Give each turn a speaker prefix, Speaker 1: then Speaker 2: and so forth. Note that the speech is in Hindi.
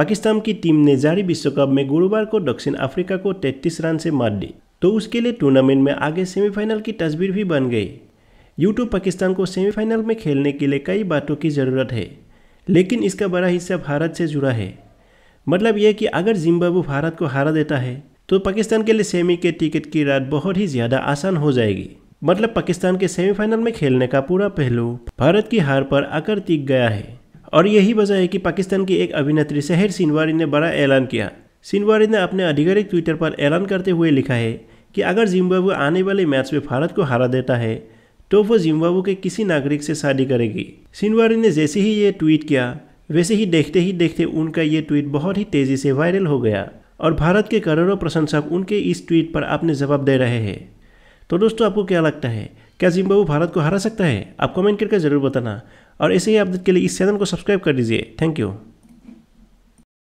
Speaker 1: पाकिस्तान की टीम ने जारी विश्व कप में गुरुवार को दक्षिण अफ्रीका को 33 रन से मात दी तो उसके लिए टूर्नामेंट में आगे सेमीफाइनल की तस्वीर भी बन गई यूट्यूब पाकिस्तान को सेमीफाइनल में खेलने के लिए कई बातों की ज़रूरत है लेकिन इसका बड़ा हिस्सा भारत से जुड़ा है मतलब यह कि अगर जिम्बाब्वे भारत को हरा देता है तो पाकिस्तान के लिए सेमी के टिकट की रात बहुत ही ज़्यादा आसान हो जाएगी मतलब पाकिस्तान के सेमीफाइनल में खेलने का पूरा पहलू भारत की हार पर आकर टिक गया है और यही वजह है कि पाकिस्तान की एक अभिनेत्री सहर सिनवारी ने बड़ा ऐलान किया सिनवारी ने अपने आधिकारिक ट्विटर पर ऐलान करते हुए लिखा है कि अगर जिम्बाब्वे आने वाले मैच में भारत को हरा देता है तो वो जिम्बाब्वे के किसी नागरिक से शादी करेगी सिनवारी ने जैसे ही ये ट्वीट किया वैसे ही देखते ही देखते उनका ये ट्वीट बहुत ही तेज़ी से वायरल हो गया और भारत के करोड़ों प्रशंसक उनके इस ट्वीट पर अपने जवाब दे रहे हैं तो दोस्तों आपको क्या लगता है क्या जिम्बाब्वे भारत को हरा सकता है आप कमेंट करके ज़रूर बताना और ऐसे ही अपडेट के लिए इस चैनल को सब्सक्राइब कर दीजिए थैंक यू